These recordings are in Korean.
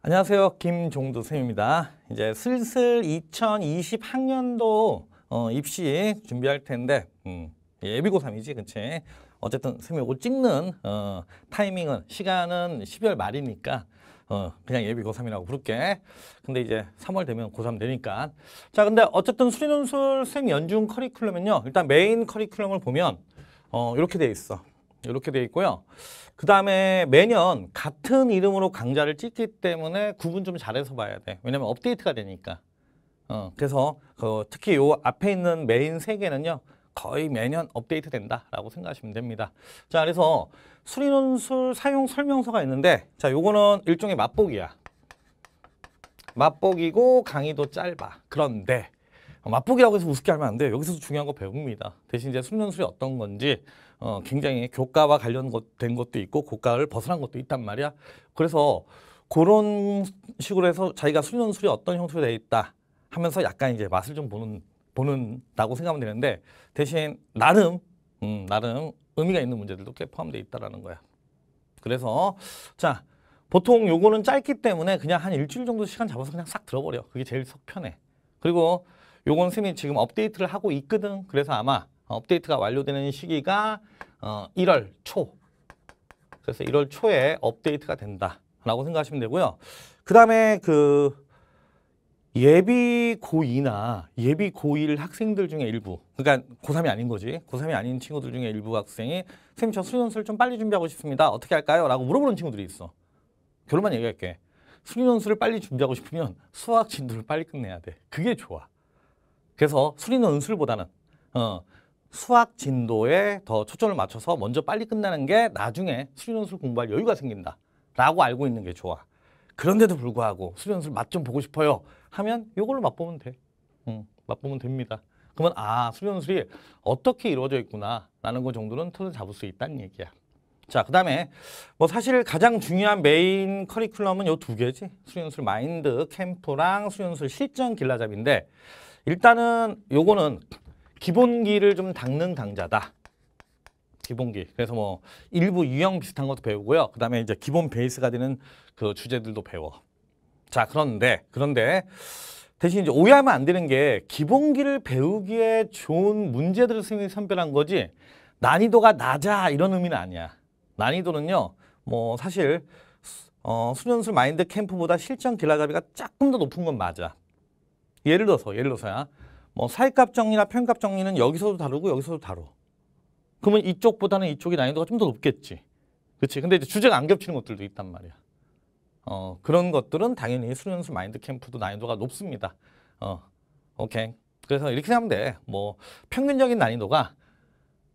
안녕하세요. 김종두 쌤입니다. 이제 슬슬 2020학년도 어, 입시 준비할 텐데 음, 예, 예비고3이지 그치? 어쨌든 쌤이 옷 찍는 어, 타이밍은 시간은 12월 말이니까 어, 그냥 예비고3이라고 부를게. 근데 이제 3월 되면 고3 되니까. 자, 근데 어쨌든 수리논술 쌤 연중 커리큘럼은요. 일단 메인 커리큘럼을 보면 어, 이렇게 돼 있어. 이렇게 돼 있고요. 그 다음에 매년 같은 이름으로 강좌를 찍기 때문에 구분 좀 잘해서 봐야 돼. 왜냐면 업데이트가 되니까. 어, 그래서 그 특히 요 앞에 있는 메인 세 개는요. 거의 매년 업데이트 된다라고 생각하시면 됩니다. 자, 그래서 수리논술 사용 설명서가 있는데 자, 요거는 일종의 맛보기야. 맛보기고 강의도 짧아. 그런데 어, 맛보기라고 해서 우습게 하면 안 돼요. 여기서도 중요한 거 배웁니다. 대신 이제 수리논술이 어떤 건지 어, 굉장히 교과와 관련된 것도 있고 고가를 벗어난 것도 있단 말이야. 그래서 그런 식으로 해서 자기가 수련술이 어떤 형태로 되어 있다 하면서 약간 이제 맛을 좀 보는 보는다고 생각하면 되는데 대신 나름 음, 나름 의미가 있는 문제들도 꽤 포함되어 있다라는 거야. 그래서 자 보통 요거는 짧기 때문에 그냥 한 일주일 정도 시간 잡아서 그냥 싹 들어버려. 그게 제일 속 편해. 그리고 요건 님이 지금 업데이트를 하고 있거든. 그래서 아마 어, 업데이트가 완료되는 시기가 어, 1월 초. 그래서 1월 초에 업데이트가 된다라고 생각하시면 되고요. 그다음에 그 예비 고2나 예비 고1 학생들 중에 일부 그러니까 고3이 아닌 거지 고3이 아닌 친구들 중에 일부 학생이 선생님 저 수련원서를 좀 빨리 준비하고 싶습니다 어떻게 할까요? 라고 물어보는 친구들이 있어 결론만 얘기할게 수리논술을 빨리 준비하고 싶으면 수학 진도를 빨리 끝내야 돼 그게 좋아 그래서 수리논술보다는 어, 수학 진도에 더 초점을 맞춰서 먼저 빨리 끝나는 게 나중에 수련술 공부할 여유가 생긴다 라고 알고 있는 게 좋아 그런데도 불구하고 수련술 맛 좀 보고 싶어요 하면 이걸로 맛보면 돼 음, 맛보면 됩니다 그러면 아 수련술이 어떻게 이루어져 있구나 라는 것 정도는 틀을 잡을 수 있다는 얘기야 자, 그 다음에 뭐 사실 가장 중요한 메인 커리큘럼은 요두 개지. 수련술 마인드 캠프랑 수련술 실전 길라잡인데 일단은 요거는 기본기를 좀 닦는 강좌다. 기본기. 그래서 뭐 일부 유형 비슷한 것도 배우고요. 그다음에 이제 기본 베이스가 되는 그 주제들도 배워. 자, 그런데 그런데 대신 이제 오해하면 안 되는 게 기본기를 배우기에 좋은 문제들을 선생님이 선별한 거지 난이도가 낮아 이런 의미는 아니야. 난이도는요. 뭐 사실 어, 수련술 마인드 캠프보다 실전 길라잡이가 조금 더 높은 건 맞아. 예를 들어서 예를 들어서야 뭐 사익값 정리나 평값 정리는 여기서도 다르고 여기서도 다뤄 그러면 이쪽보다는 이쪽이 난이도가 좀 더 높겠지. 그렇지. 근데 이제 주제가 안 겹치는 것들도 있단 말이야. 어, 그런 것들은 당연히 수련수 마인드 캠프도 난이도가 높습니다. 어, 오케이. 그래서 이렇게 하면 돼. 뭐 평균적인 난이도가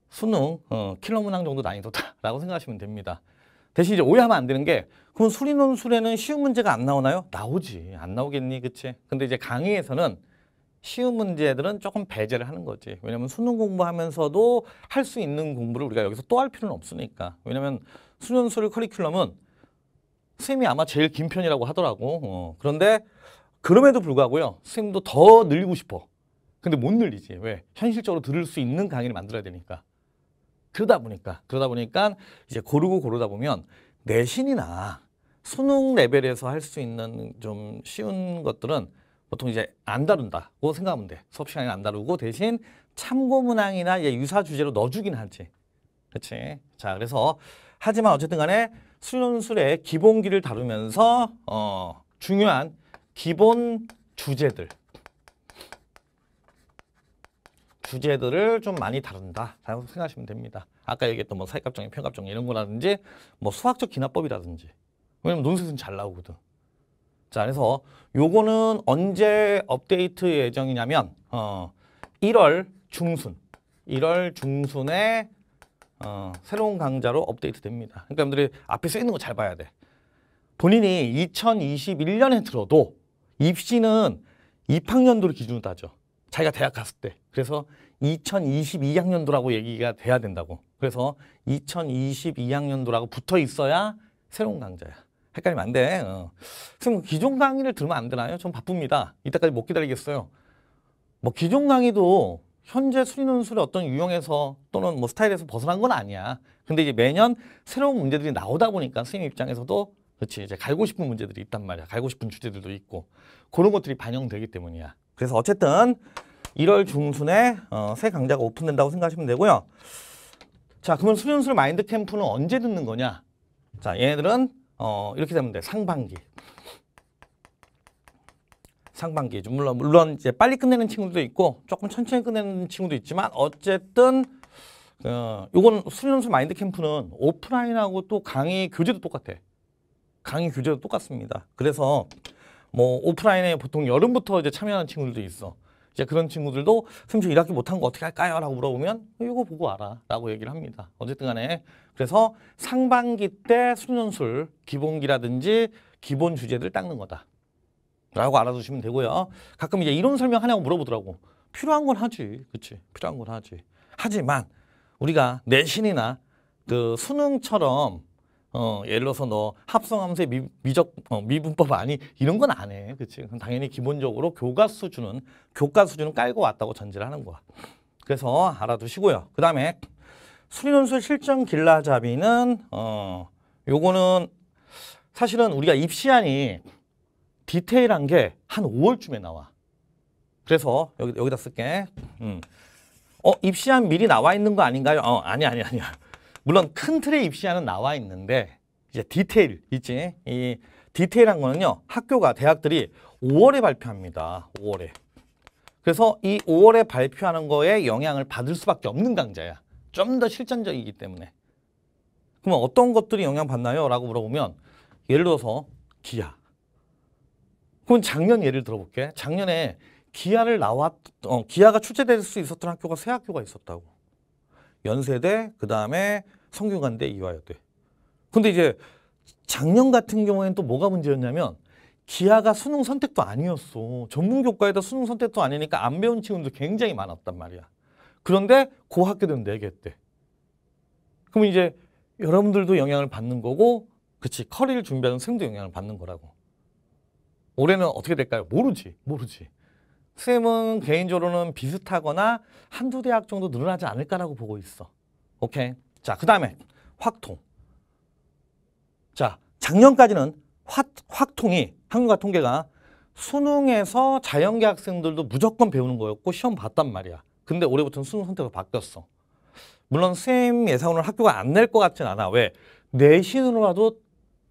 수능, 어, 킬러 문항 정도 난이도다라고 생각하시면 됩니다. 대신 이제 오해하면 안 되는 게 그럼 수리논술에는 쉬운 문제가 안 나오나요? 나오지. 안 나오겠니? 그치? 근데 이제 강의에서는 쉬운 문제들은 조금 배제를 하는 거지. 왜냐면 수능 공부하면서도 할 수 있는 공부를 우리가 여기서 또 할 필요는 없으니까. 왜냐면 수련수를 커리큘럼은 선생님이 아마 제일 긴 편이라고 하더라고. 어. 그런데 그럼에도 불구하고요. 선생님도 더 늘리고 싶어. 근데 못 늘리지. 왜? 현실적으로 들을 수 있는 강의를 만들어야 되니까. 그러다 보니까 그러다 보니까 이제 고르고 고르다 보면 내신이나 수능 레벨에서 할 수 있는 좀 쉬운 것들은 보통 이제 안 다룬다고 생각하면 돼. 수업 시간에 안 다루고 대신 참고 문항이나 이제 유사 주제로 넣어주긴 하지. 그렇지. 자, 그래서 하지만 어쨌든 간에 수련술의 기본기를 다루면서 어, 중요한 기본 주제들 주제들을 좀 많이 다룬다라고 생각하시면 됩니다. 아까 얘기했던 뭐 사회값정의 평값정 이런 거라든지 뭐 수학적 기납법이라든지 왜냐면 논술은 잘 나오거든. 자, 그래서 요거는 언제 업데이트 예정이냐면 어, 1월 중순, 1월 중순에 어, 새로운 강좌로 업데이트 됩니다. 그러니까 여러분들이 앞에 써 있는 거 잘 봐야 돼. 본인이 2021년에 들어도 입시는 입학년도를 기준으로 따죠. 자기가 대학 갔을 때. 그래서 2022학년도라고 얘기가 돼야 된다고. 그래서 2022학년도라고 붙어 있어야 새로운 강좌야. 헷갈리면 안 돼. 어. 선생님, 그 기존 강의를 들으면 안 되나요? 전 바쁩니다. 이때까지 못 기다리겠어요. 뭐 기존 강의도 현재 수리논술의 어떤 유형에서 또는 뭐 스타일에서 벗어난 건 아니야. 근데 이제 매년 새로운 문제들이 나오다 보니까 선생님 입장에서도 그렇지 이제 갈고 싶은 문제들이 있단 말이야. 갈고 싶은 주제들도 있고 그런 것들이 반영되기 때문이야. 그래서 어쨌든 1월 중순에 어, 새 강좌가 오픈된다고 생각하시면 되고요. 자, 그러면 수리논술 마인드 캠프는 언제 듣는 거냐? 자, 얘네들은 어, 이렇게 되면 돼. 상반기. 상반기. 물론, 물론 이제 빨리 끝내는 친구도 있고 조금 천천히 끝내는 친구도 있지만 어쨌든 어, 요건 수련수 마인드 캠프는 오프라인하고 또 강의 교재도 똑같아. 강의 교재도 똑같습니다. 그래서 뭐 오프라인에 보통 여름부터 이제 참여하는 친구들도 있어. 이제 그런 친구들도 숨쉬 일하기 못한 거 어떻게 할까요? 라고 물어보면 이거 보고 알아 라고 얘기를 합니다. 어쨌든 간에 그래서 상반기 때 수련술 기본기라든지 기본 주제들 닦는 거다 라고 알아두시면 되고요. 가끔 이제 이론 설명하냐고 물어보더라고. 필요한 건 하지. 그치? 필요한 건 하지. 하지만 우리가 내신이나 그 수능처럼 어, 예를 들어서 너 합성함수의 미, 미적 어, 미분법 아니 이런 건 안 해. 그치 당연히 기본적으로 교과 수준은 교과 수준은 깔고 왔다고 전제를 하는 거야. 그래서 알아두시고요. 그다음에 수리논술 실전 길라잡이는 어 요거는 사실은 우리가 입시안이 디테일한 게 한 5월쯤에 나와. 그래서 여기, 여기다 쓸게. 음. 어, 입시안 미리 나와 있는 거 아닌가요? 어, 아니, 아니, 아니야. 물론 큰 틀의 입시안은 나와 있는데 이제 디테일 있지. 이 디테일한 거는요. 학교가 대학들이 5월에 발표합니다. 5월에. 그래서 이 5월에 발표하는 거에 영향을 받을 수밖에 없는 강좌야. 좀 더 실전적이기 때문에. 그러면 어떤 것들이 영향받나요? 라고 물어보면 예를 들어서 기아. 그럼 작년 예를 들어볼게. 작년에 기아를 나왔, 어, 기아가 출제될 수 있었던 학교가 새 학교가 있었다고. 연세대, 그 다음에 성균관대, 이화여대. 근데 이제 작년 같은 경우에는 또 뭐가 문제였냐면 기아가 수능 선택도 아니었어. 전문 교과에다 수능 선택도 아니니까 안 배운 친구들 굉장히 많았단 말이야. 그런데 고 학교들은 4개 대 그럼 이제 여러분들도 영향을 받는 거고 그치 커리를 준비하는 생도 영향을 받는 거라고. 올해는 어떻게 될까요? 모르지. 모르지. 쌤은 개인적으로는 비슷하거나 한두 대학 정도 늘어나지 않을까라고 보고 있어. 오케이. 자, 그 다음에 확통. 자, 작년까지는 확, 확통이 한국과 통계가 수능에서 자연계 학생들도 무조건 배우는 거였고 시험 봤단 말이야. 근데 올해부터는 수능 선택으로 바뀌었어. 물론 쌤 예상으로는 학교가 안 낼 것 같진 않아. 왜? 내신으로라도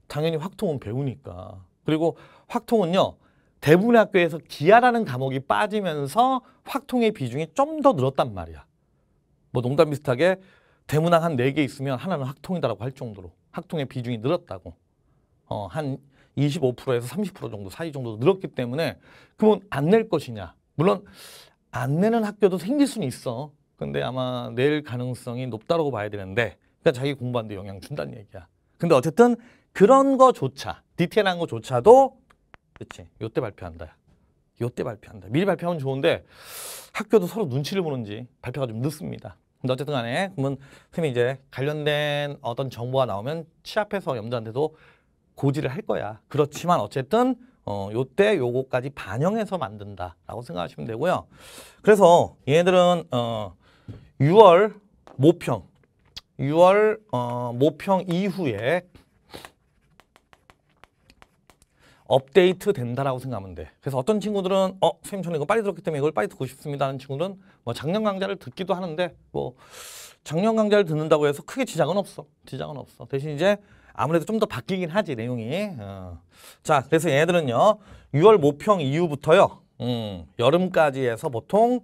당연히 확통은 배우니까. 그리고 확통은요. 대부분 학교에서 기아라는 과목이 빠지면서 확통의 비중이 좀 더 늘었단 말이야. 뭐 농담 비슷하게 대문항 한네 개 있으면 하나는 학통이다라고 할 정도로 학통의 비중이 늘었다고. 어, 한 25%에서 30% 정도 사이 정도 늘었기 때문에 그건안 낼 것이냐. 물론 안 내는 학교도 생길 수는 있어. 근데 아마 낼 가능성이 높다라고 봐야 되는데 그러니까 자기 공부하는데 영향 준다는 얘기야. 근데 어쨌든 그런 거조차 디테일한 거조차도 그치? 요때 발표한다. 요때 발표한다. 미리 발표하면 좋은데 학교도 서로 눈치를 보는지 발표가 좀 늦습니다. 근데 어쨌든 간에 그러면 선생님이 이제 관련된 어떤 정보가 나오면 취합해서 염자한테도 고지를 할 거야. 그렇지만 어쨌든 어, 요때 요거까지 반영해서 만든다라고 생각하시면 되고요. 그래서 얘네들은 어, 6월 모평, 6월 어, 모평 이후에 업데이트 된다라고 생각하면 돼. 그래서 어떤 친구들은 어, 선생님 저는 이거 빨리 들었기 때문에 이걸 빨리 듣고 싶습니다 하는 친구는뭐 작년 강좌를 듣기도 하는데 뭐 작년 강좌를 듣는다고 해서 크게 지장은 없어. 지장은 없어. 대신 이제 아무래도 좀 더 바뀌긴 하지 내용이. 어. 자, 그래서 얘네들은요. 6월 모평 이후부터요. 음, 여름까지 해서 보통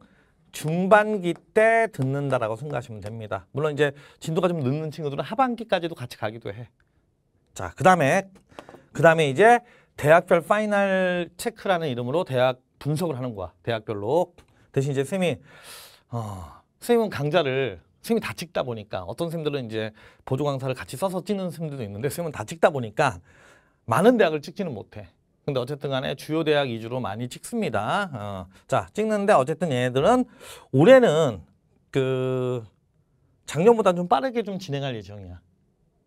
중반기 때 듣는다라고 생각하시면 됩니다. 물론 이제 진도가 좀 늦는 친구들은 하반기까지도 같이 가기도 해. 자, 그 다음에 그 다음에 이제 대학별 파이널 체크라는 이름으로 대학 분석을 하는 거야. 대학별로. 대신 이제 쌤이 어, 쌤은 강좌를 쌤이 다 찍다 보니까 어떤 쌤들은 이제 보조 강사를 같이 써서 찍는 쌤들도 있는데 쌤은 다 찍다 보니까 많은 대학을 찍지는 못해. 근데 어쨌든 간에 주요 대학 위주로 많이 찍습니다. 어. 자, 찍는데 어쨌든 얘네들은 올해는 그 작년보다 좀 빠르게 좀 진행할 예정이야.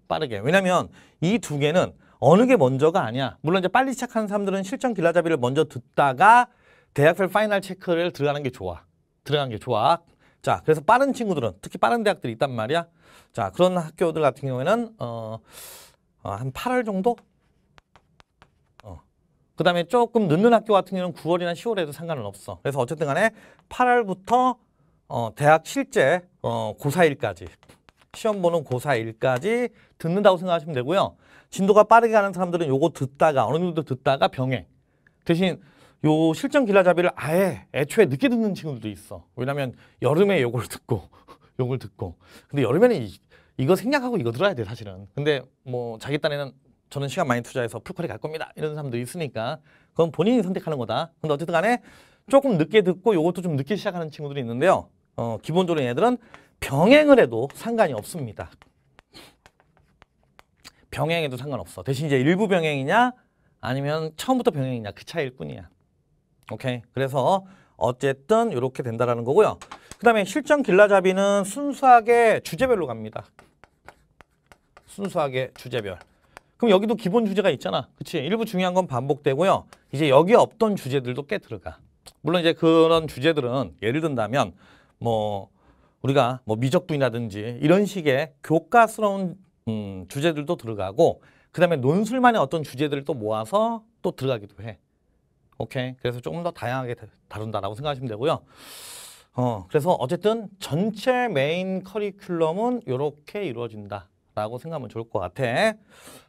빠르게. 왜냐면 이 두 개는 어느 게 먼저가 아니야. 물론 이제 빨리 시작하는 사람들은 실전 길라잡이를 먼저 듣다가 대학별 파이널 체크를 들어가는 게 좋아. 들어가는 게 좋아. 자, 그래서 빠른 친구들은 특히 빠른 대학들이 있단 말이야. 자, 그런 학교들 같은 경우에는 어, 어한 8월 정도? 어. 그다음에 조금 늦는 학교 같은 경우는 9월이나 10월에도 상관은 없어. 그래서 어쨌든 간에 8월부터 어, 대학 실제 어, 고사일까지 시험 보는 고사일까지 듣는다고 생각하시면 되고요. 진도가 빠르게 가는 사람들은 요거 듣다가 어느 정도 듣다가 병행. 대신 요 실전 길라잡이를 아예 애초에 늦게 듣는 친구들도 있어. 왜냐면 여름에 요걸 듣고 요걸 듣고. 근데 여름에는 이, 이거 생략하고 이거 들어야 돼 사실은. 근데 뭐 자기 딴에는 저는 시간 많이 투자해서 풀컬이갈 겁니다. 이런 사람도 있으니까 그건 본인이 선택하는 거다. 근데 어쨌든 간에 조금 늦게 듣고 요것도 좀 늦게 시작하는 친구들이 있는데요. 어, 기본적으로 얘들은 병행을 해도 상관이 없습니다. 병행해도 상관없어. 대신 이제 일부 병행이냐 아니면 처음부터 병행이냐 그 차이일 뿐이야. 오케이. 그래서 어쨌든 이렇게 된다라는 거고요. 그 다음에 실전 길라잡이는 순수하게 주제별로 갑니다. 순수하게 주제별. 그럼 여기도 기본 주제가 있잖아. 그치? 일부 중요한 건 반복되고요. 이제 여기 없던 주제들도 꽤 들어가. 물론 이제 그런 주제들은 예를 든다면 뭐 우리가 뭐 미적분이라든지 이런 식의 교과스러운 음, 주제들도 들어가고 그다음에 논술만의 어떤 주제들을 또 모아서 또 들어가기도 해. 오케이. 그래서 조금 더 다양하게 다룬다라고 생각하시면 되고요. 어, 그래서 어쨌든 전체 메인 커리큘럼은 이렇게 이루어진다라고 생각하면 좋을 것 같아.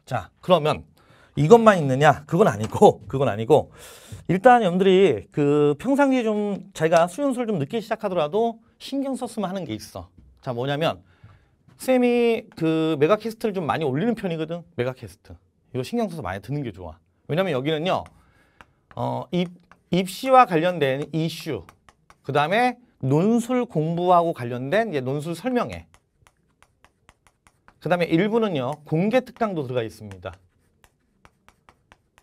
자, 그러면 이것만 있느냐? 그건 아니고, 그건 아니고. 일단 여러분들이 그 평상시에 좀 자기가 수연술를좀 늦게 시작하더라도 신경 썼으면 하는 게 있어. 자, 뭐냐면 쌤이 그 메가캐스트를 좀 많이 올리는 편이거든. 메가캐스트. 이거 신경 써서 많이 듣는 게 좋아. 왜냐면 여기는요. 어, 입, 입시와 관련된 이슈. 그다음에 논술 공부하고 관련된 예, 논술 설명회. 그다음에 일부는요. 공개 특강도 들어가 있습니다.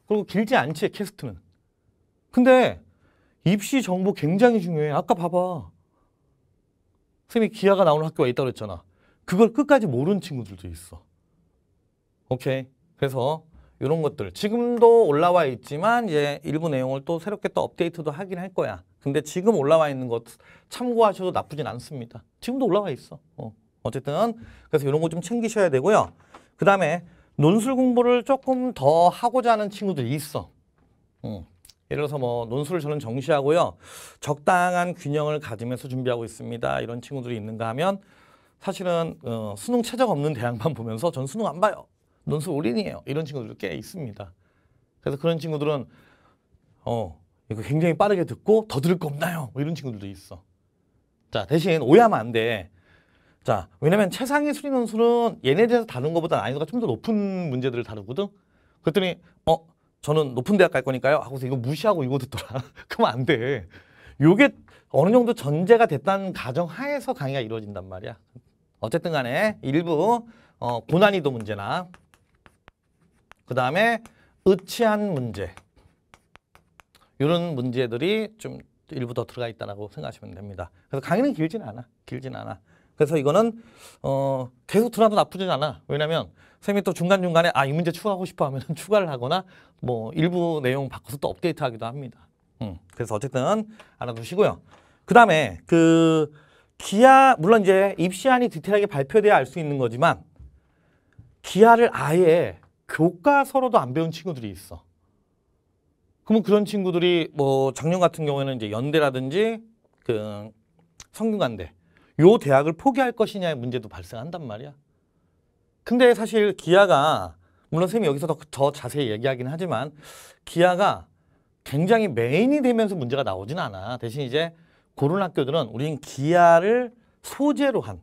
그리고 길지 않지 캐스트는. 근데 입시 정보 굉장히 중요해. 아까 봐봐. 선생님이 기아가 나오는 학교가 있다고 그랬잖아. 그걸 끝까지 모르는 친구들도 있어. 오케이. 그래서 이런 것들 지금도 올라와 있지만 이제 일부 내용을 또 새롭게 또 업데이트도 하긴 할 거야. 근데 지금 올라와 있는 것 참고하셔도 나쁘진 않습니다. 지금도 올라와 있어. 어. 어쨌든 그래서 이런 거 좀 챙기셔야 되고요. 그 다음에 논술 공부를 조금 더 하고자 하는 친구들이 있어. 음. 예를 들어서 뭐 논술을 저는 정시하고요. 적당한 균형을 가지면서 준비하고 있습니다. 이런 친구들이 있는가 하면 사실은 어, 수능 최적 없는 대학만 보면서 전 수능 안 봐요. 논술 올인이에요. 이런 친구들 도꽤 있습니다. 그래서 그런 친구들은 어 이거 굉장히 빠르게 듣고 더 들을 거 없나요? 뭐 이런 친구들도 있어. 자 대신 오해하면 안 돼. 자 왜냐면 최상위 수리 논술은 얘네들에서 다룬 것보다 난이도가 좀 더 높은 문제들을 다루거든. 그랬더니 어 저는 높은 대학 갈 거니까요. 하고서 이거 무시하고 이거 듣더라. 그러면 안 돼. 요게 어느 정도 전제가 됐다는 가정 하에서 강의가 이루어진단 말이야. 어쨌든 간에 일부 어, 고난이도 문제나 그 다음에 의치한 문제 이런 문제들이 좀 일부 더 들어가 있다고 생각하시면 됩니다. 그래서 강의는 길진 않아. 길진 않아. 그래서 이거는 어, 계속 들어도 나쁘진 않아. 왜냐면 선생님이또 중간중간에 아 이 문제 추가하고 싶어 하면 추가를 하거나 뭐 일부 내용 바꿔서 또 업데이트하기도 합니다. 음, 그래서 어쨌든 알아두시고요. 그 다음에 그 기아 물론 이제 입시안이 디테일하게 발표돼야 알 수 있는 거지만 기아를 아예 교과서로도 안 배운 친구들이 있어. 그러면 그런 친구들이 뭐 작년 같은 경우에는 이제 연대라든지 그 성균관대 요 대학을 포기할 것이냐의 문제도 발생한단 말이야. 근데 사실 기아가 물론 쌤이 여기서 더, 더 자세히 얘기하긴 하지만 기아가 굉장히 메인이 되면서 문제가 나오진 않아. 대신 이제 그런 학교들은 우린 기아를 소재로 한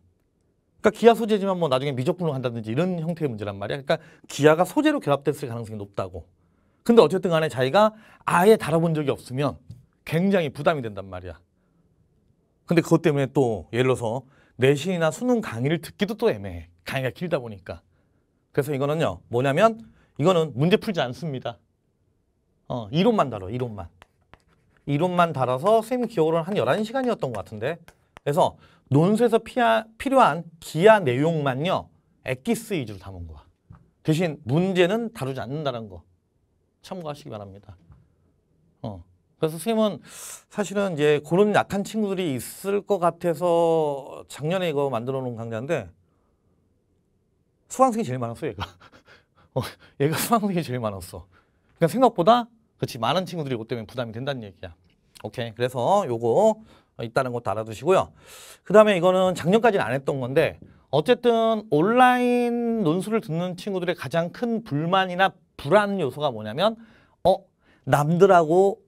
그러니까 기아 소재지만 뭐 나중에 미적분으로 한다든지 이런 형태의 문제란 말이야. 그러니까 기아가 소재로 결합됐을 가능성이 높다고. 근데 어쨌든 간에 자기가 아예 다뤄본 적이 없으면 굉장히 부담이 된단 말이야. 근데 그것 때문에 또 예를 들어서 내신이나 수능 강의를 듣기도 또 애매해. 강의가 길다 보니까. 그래서 이거는요. 뭐냐면 이거는 문제 풀지 않습니다. 어, 이론만 다뤄, 이론만. 이론만 달아서 선생님 기억으로는 한 11시간이었던 것 같은데 그래서 논술에서 피하, 필요한 기하 내용만요 엑기스 위주로 담은 거야 대신 문제는 다루지 않는다는 거 참고하시기 바랍니다 어. 그래서 선생님은 사실은 이제 그런 약한 친구들이 있을 것 같아서 작년에 이거 만들어 놓은 강좌인데 수강생이 제일 많았어 얘가 어, 얘가 수강생이 제일 많았어 그러니까 생각보다 그렇지 많은 친구들이 이것 그 때문에 부담이 된다는 얘기야. 오케이. 그래서 요거 있다는 것도 알아두시고요. 그 다음에 이거는 작년까지는 안 했던 건데 어쨌든 온라인 논술을 듣는 친구들의 가장 큰 불만이나 불안 요소가 뭐냐면 어 남들하고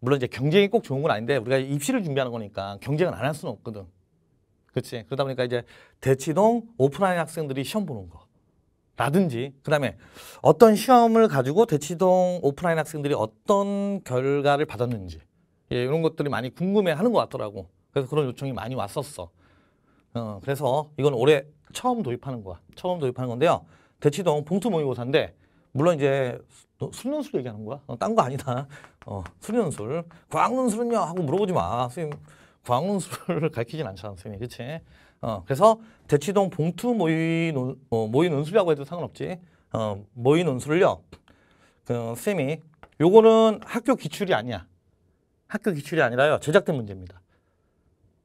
물론 이제 경쟁이 꼭 좋은 건 아닌데 우리가 입시를 준비하는 거니까 경쟁을 안할 수는 없거든. 그렇지. 그러다 보니까 이제 대치동 오프라인 학생들이 시험 보는 거. 라든지 그다음에 어떤 시험을 가지고 대치동 오프라인 학생들이 어떤 결과를 받았는지 예, 이런 것들이 많이 궁금해하는 것 같더라고 그래서 그런 요청이 많이 왔었어 어, 그래서 이건 올해 처음 도입하는 거야 처음 도입하는 건데요 대치동 봉투 모의고사인데 물론 이제 수련술 얘기하는 거야 어, 딴거 아니다 어, 수련술 과학논술은요 하고 물어보지 마 선생님 과학논술을 가르치진 않잖아 선생님 그치 어, 그래서 대치동 봉투 모의, 논, 어, 모의 논술이라고 해도 상관없지. 어, 모의 논술을요. 그선이 요거는 학교 기출이 아니야. 학교 기출이 아니라요. 제작된 문제입니다.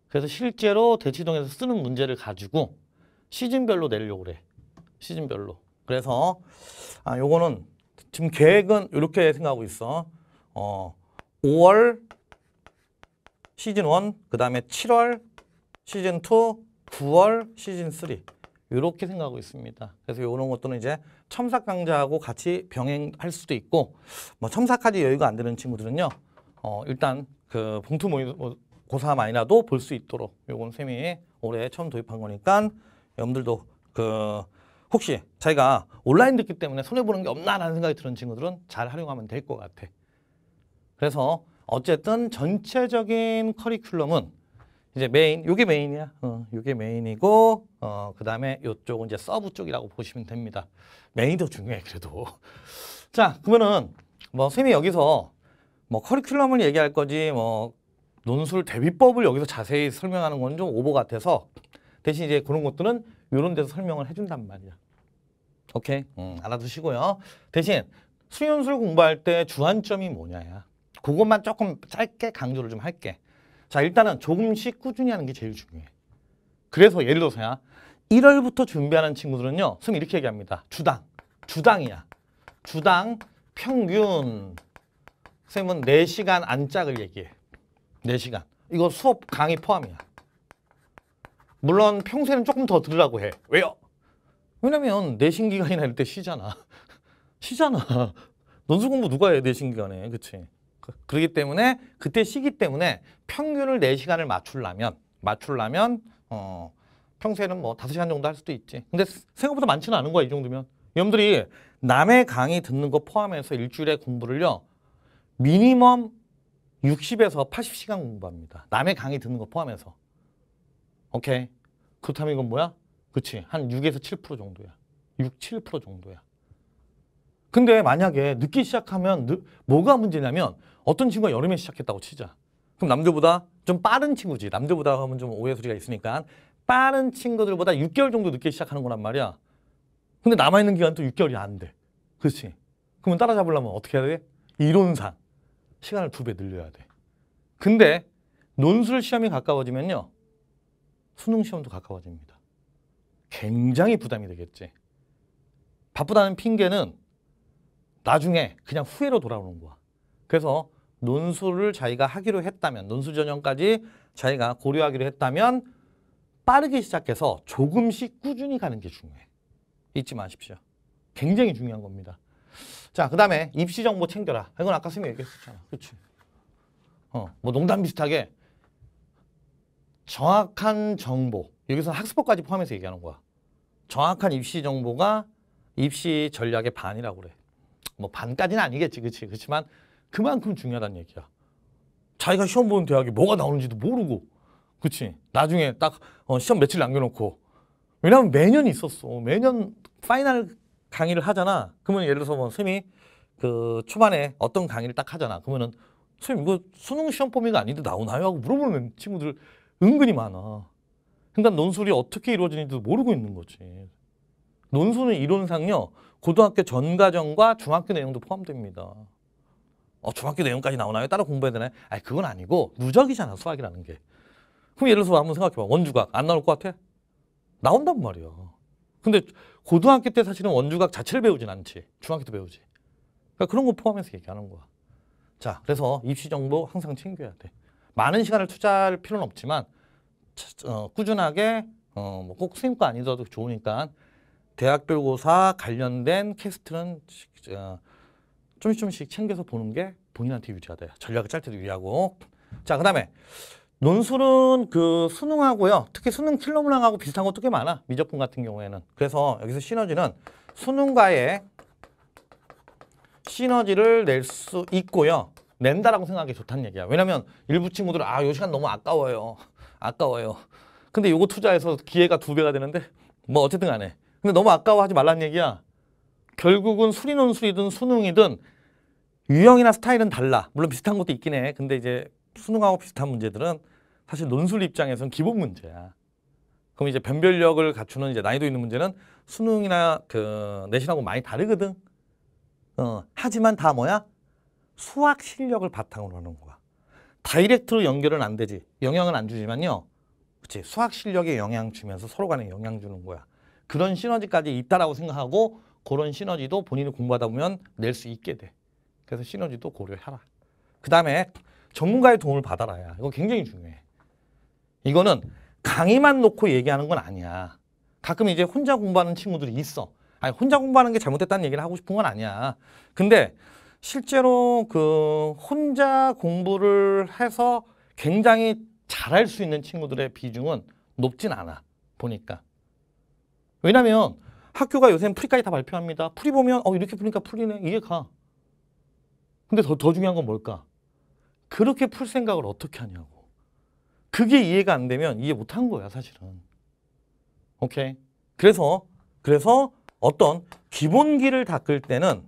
그래서 실제로 대치동에서 쓰는 문제를 가지고 시즌별로 내려고 그래. 시즌별로. 그래서 아 요거는 지금 계획은 이렇게 생각하고 있어. 어 5월 시즌 1, 그다음에 7월 시즌 2, 9월 시즌 3 이렇게 생각하고 있습니다. 그래서 이런 것들은 이제 첨삭 강좌하고 같이 병행할 수도 있고 뭐 첨삭까지 여유가 안 되는 친구들은요. 어, 일단 그 봉투 모의 뭐 고사 마이나도 볼 수 있도록 요건 쌤이 올해 처음 도입한 거니까 여러분들도 그 혹시 자가 온라인 듣기 때문에 손해보는 게 없나라는 생각이 드는 친구들은 잘 활용하면 될 것 같아. 그래서 어쨌든 전체적인 커리큘럼은 이제 메인, 요게 메인이야. 어, 요게 메인이고, 어, 그 다음에 요쪽은 이제 서브 쪽이라고 보시면 됩니다. 메인이 더 중요해, 그래도. 자, 그러면은, 뭐, 쌤이 여기서 뭐, 커리큘럼을 얘기할 거지, 뭐, 논술 대비법을 여기서 자세히 설명하는 건 좀 오버 같아서, 대신 이제 그런 것들은 요런 데서 설명을 해준단 말이야. 오케이? 음, 알아두시고요. 대신 수연술 공부할 때 주안점이 뭐냐야. 그것만 조금 짧게 강조를 좀 할게. 자, 일단은 조금씩 꾸준히 하는 게 제일 중요해. 그래서 예를 들어서야 1월부터 준비하는 친구들은요. 선생님 이렇게 얘기합니다. 주당. 주당이야. 주당 평균. 선생님은 4시간 안짝을 얘기해. 4시간. 이거 수업 강의 포함이야. 물론 평소에는 조금 더 들으라고 해. 왜요? 왜냐면 내신 기간이나 이럴 때 쉬잖아. 쉬잖아. 논술 공부 누가 해 내신 기간에. 그치? 그렇기 때문에 그때 시기 때문에 평균을 4시간을 맞추려면 맞추려면 어 평소에는 뭐다 시간 정도 할 수도 있지. 근데 생각보다 많지는 않은 거야, 이 정도면. 여러분들이 남의 강의 듣는 거 포함해서 일주일에 공부를요. 미니멈 60에서 80시간 공부합니다. 남의 강의 듣는 거 포함해서. 오케이. 그렇다면 이건 뭐야? 그치. 한 6에서 7% 정도야. 6, 7% 정도야. 근데 만약에 늦기 시작하면 뭐가 문제냐면 어떤 친구가 여름에 시작했다고 치자. 그럼 남들보다 좀 빠른 친구지. 남들보다 하면 좀 오해 소리가 있으니까 빠른 친구들보다 6개월 정도 늦게 시작하는 거란 말이야. 근데 남아있는 기간 또 6개월이 안 돼. 그렇지? 그러면 따라잡으려면 어떻게 해야 돼? 이론상 시간을 두 배 늘려야 돼. 근데 논술 시험이 가까워지면요. 수능 시험도 가까워집니다. 굉장히 부담이 되겠지. 바쁘다는 핑계는 나중에 그냥 후회로 돌아오는 거야. 그래서 논술을 자기가 하기로 했다면 논술 전형까지 자기가 고려하기로 했다면 빠르게 시작해서 조금씩 꾸준히 가는 게 중요해. 잊지 마십시오. 굉장히 중요한 겁니다. 자, 그 다음에 입시 정보 챙겨라. 이건 아까 선생님이 얘기했었잖아. 그치 어, 뭐 농담 비슷하게 정확한 정보. 여기서 학습법까지 포함해서 얘기하는 거야. 정확한 입시 정보가 입시 전략의 반이라고 그래. 뭐 반까지는 아니겠지, 그치 그렇지만 그만큼 중요하다는 얘기야. 자기가 시험 보는 대학이 뭐가 나오는지도 모르고 그치 나중에 딱 어, 시험 며칠 남겨놓고 왜냐하면 매년 있었어 매년 파이널 강의를 하잖아 그러면 예를 들어서 뭐 쌤이 그 초반에 어떤 강의를 딱 하잖아 그러면은 쌤 이거 수능 시험 범위가 아닌데 나오나요? 하고 물어보는 친구들 은근히 많아 그러니까 논술이 어떻게 이루어지는지도 모르고 있는 거지 논술은 이론상요 고등학교 전과정과 중학교 내용도 포함됩니다 어, 중학교 내용까지 나오나요? 따로 공부해야 되나요? 아니, 그건 아니고 누적이잖아, 수학이라는 게. 그럼 예를 들어서 한번 생각해봐. 원주각 안 나올 것 같아? 나온단 말이야. 근데 고등학교 때 사실은 원주각 자체를 배우진 않지. 중학교 때 배우지. 그러니까 그런 거 포함해서 얘기하는 거야. 자, 그래서 입시 정보 항상 챙겨야 돼. 많은 시간을 투자할 필요는 없지만 어, 꾸준하게 어, 뭐꼭 수임과 아니더라도 좋으니까 대학별고사 관련된 캐스트는 어, 조금씩 조금씩 챙겨서 보는 게 본인한테 유리하다. 전략을 짤 때도 유리하고. 자, 그 다음에 논술은 그 수능하고요. 특히 수능 킬러 문항하고 비슷한 것도 꽤 많아. 미적분 같은 경우에는. 그래서 여기서 시너지는 수능과의 시너지를 낼 수 있고요. 낸다라고 생각하기 좋다는 얘기야. 왜냐면 일부 친구들은 아, 요 시간 너무 아까워요. 아까워요. 근데 요거 투자해서 기회가 두 배가 되는데 뭐 어쨌든 간에. 근데 너무 아까워하지 말라는 얘기야. 결국은 수리논술이든 수능이든 유형이나 스타일은 달라. 물론 비슷한 것도 있긴 해. 근데 이제 수능하고 비슷한 문제들은 사실 논술 입장에서는 기본 문제야. 그럼 이제 변별력을 갖추는 이제 난이도 있는 문제는 수능이나 그 내신하고 많이 다르거든. 어, 하지만 다 뭐야? 수학 실력을 바탕으로 하는 거야. 다이렉트로 연결은 안 되지. 영향은 안 주지만요. 그치. 수학 실력에 영향 주면서 서로 간에 영향 주는 거야. 그런 시너지까지 있다라고 생각하고 그런 시너지도 본인이 공부하다 보면 낼 수 있게 돼. 그래서 시너지도 고려해라. 그 다음에 전문가의 도움을 받아라야. 이거 굉장히 중요해. 이거는 강의만 놓고 얘기하는 건 아니야. 가끔 이제 혼자 공부하는 친구들이 있어. 아니 혼자 공부하는 게 잘못됐다는 얘기를 하고 싶은 건 아니야. 근데 실제로 그 혼자 공부를 해서 굉장히 잘할 수 있는 친구들의 비중은 높진 않아. 보니까. 왜냐면 학교가 요새는 풀이까지다 발표합니다. 풀이 보면 어 이렇게 푸니까 풀이네 이게 가. 근데 더, 더 중요한 건 뭘까? 그렇게 풀 생각을 어떻게 하냐고. 그게 이해가 안 되면 이해 못 한 거야, 사실은. 오케이? 그래서, 그래서 어떤 기본기를 닦을 때는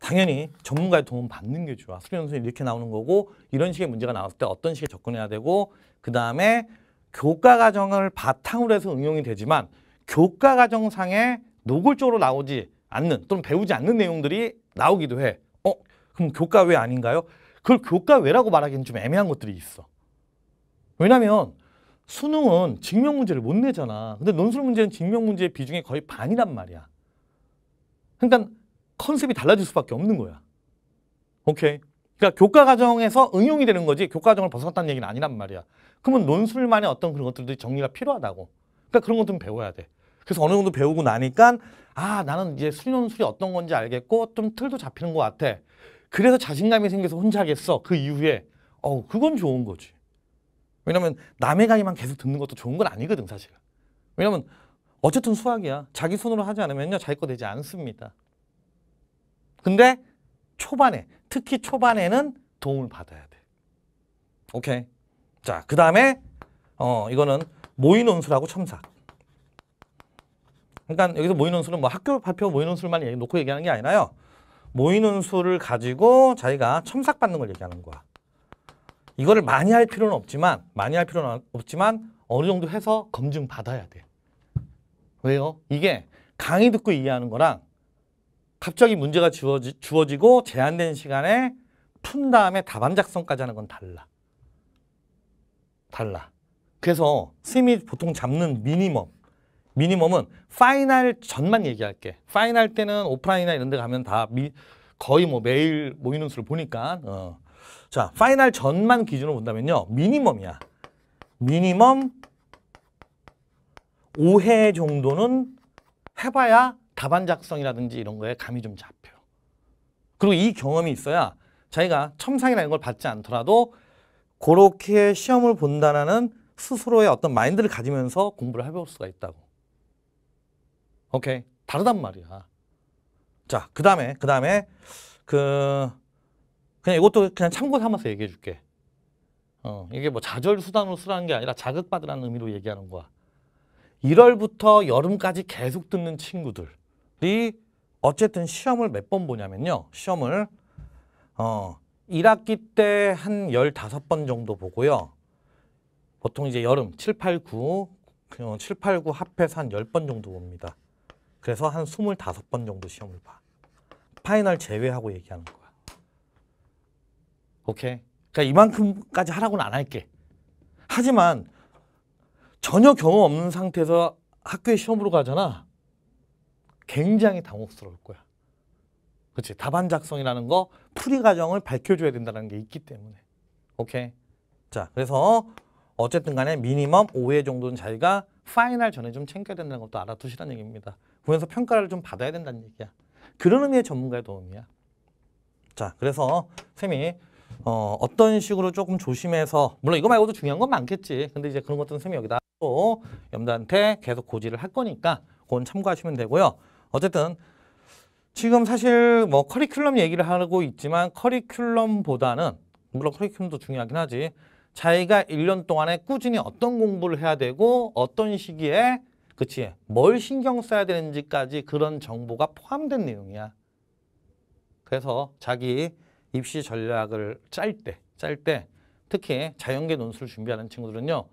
당연히 전문가의 도움 받는 게 좋아. 수련 선생님 이렇게 나오는 거고 이런 식의 문제가 나왔을 때 어떤 식의 접근해야 되고 그 다음에 교과 과정을 바탕으로 해서 응용이 되지만 교과 과정상에 노골적으로 나오지 않는 또는 배우지 않는 내용들이 나오기도 해. 어? 그럼 교과외 아닌가요? 그걸 교과외라고 말하기는 좀 애매한 것들이 있어. 왜냐면 수능은 증명 문제를 못 내잖아. 근데 논술 문제는 증명 문제의 비중이 거의 반이란 말이야. 그러니까 컨셉이 달라질 수밖에 없는 거야. 오케이. 그러니까 교과 과정에서 응용이 되는 거지 교과 과정을 벗어났다는 얘기는 아니란 말이야. 그러면 논술만의 어떤 그런 것들도 정리가 필요하다고. 그러니까 그런 것들은 배워야 돼. 그래서 어느 정도 배우고 나니까 아 나는 이제 수리논술이 어떤 건지 알겠고 좀 틀도 잡히는 것 같아. 그래서 자신감이 생겨서 혼자 하겠어. 그 이후에 어 그건 좋은 거지. 왜냐면 남의 강의만 계속 듣는 것도 좋은 건 아니거든 사실. 왜냐면 어쨌든 수학이야. 자기 손으로 하지 않으면요 자기 거 되지 않습니다. 근데 초반에 특히 초반에는 도움을 받아야 돼. 오케이. 자, 그 다음에 어 이거는 모의논술하고 첨삭. 그러니까 여기서 모의논술은 뭐 학교 발표 모의논술만 놓고 얘기하는 게 아니라요. 모의논술을 가지고 자기가 첨삭받는 걸 얘기하는 거야. 이거를 많이 할 필요는 없지만 많이 할 필요는 없지만 어느 정도 해서 검증 받아야 돼. 왜요? 이게 강의 듣고 이해하는 거랑 갑자기 문제가 주어지, 주어지고 제한된 시간에 푼 다음에 답안 작성까지 하는 건 달라. 달라. 그래서 스님이 보통 잡는 미니멈 미니멈은 파이널 전만 얘기할게. 파이널 때는 오프라인이나 이런 데 가면 다 미, 거의 뭐 매일 모이는 수를 보니까 어. 자, 파이널 전만 기준으로 본다면요. 미니멈이야. 미니멈 5회 정도는 해봐야 답안 작성이라든지 이런 거에 감이 좀 잡혀. 그리고 이 경험이 있어야 자기가 첨상이라는 걸 받지 않더라도 그렇게 시험을 본다는 스스로의 어떤 마인드를 가지면서 공부를 해볼 수가 있다고. 오케이. 다르단 말이야. 자, 그 다음에, 그 다음에, 그, 그냥 이것도 그냥 참고 삼아서 얘기해 줄게. 어, 이게 뭐 좌절 수단으로 쓰라는 게 아니라 자극받으라는 의미로 얘기하는 거야. 1월부터 여름까지 계속 듣는 친구들이 어쨌든 시험을 몇 번 보냐면요. 시험을 어, 1학기 때 한1 5번 정도 보고요. 보통 이제 여름 칠, 팔, 구, 7, 어, 8, 9 합해서 한1 0번 정도 봅니다. 그래서 한 25번 정도 시험을 봐. 파이널 제외하고 얘기하는 거야. 오케이. 그러니까 이만큼까지 하라고는 안 할게. 하지만 전혀 경험 없는 상태에서 학교에 시험으로 가잖아. 굉장히 당혹스러울 거야. 그렇지. 답안 작성이라는 거 풀이 과정을 밝혀줘야 된다는 게 있기 때문에. 오케이. 자, 그래서 어쨌든 간에 미니멈 5회 정도는 자기가 파이널 전에 좀 챙겨야 된다는 것도 알아두시라는 얘기입니다. 보면서 평가를 좀 받아야 된다는 얘기야. 그런 의미의 전문가의 도움이야. 자, 그래서 쌤이 어, 어떤 식으로 조금 조심해서 물론 이거 말고도 중요한 건 많겠지. 근데 이제 그런 것들은 쌤이 여기다 또염두한테 계속 고지를 할 거니까 그건 참고하시면 되고요. 어쨌든 지금 사실 뭐 커리큘럼 얘기를 하고 있지만 커리큘럼보다는 물론 커리큘럼도 중요하긴 하지 자기가 1년 동안에 꾸준히 어떤 공부를 해야 되고 어떤 시기에 그치? 뭘 신경 써야 되는지까지 그런 정보가 포함된 내용이야. 그래서 자기 입시 전략을 짤 때, 짤 때 특히 자연계 논술 준비하는 친구들은요.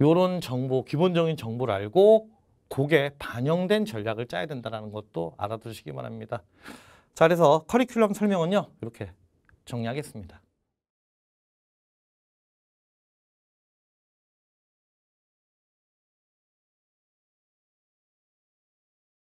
요런 정보, 기본적인 정보를 알고 곡에 반영된 전략을 짜야 된다는 것도 알아두시기 바랍니다. 자, 그래서 커리큘럼 설명은요. 이렇게 정리하겠습니다.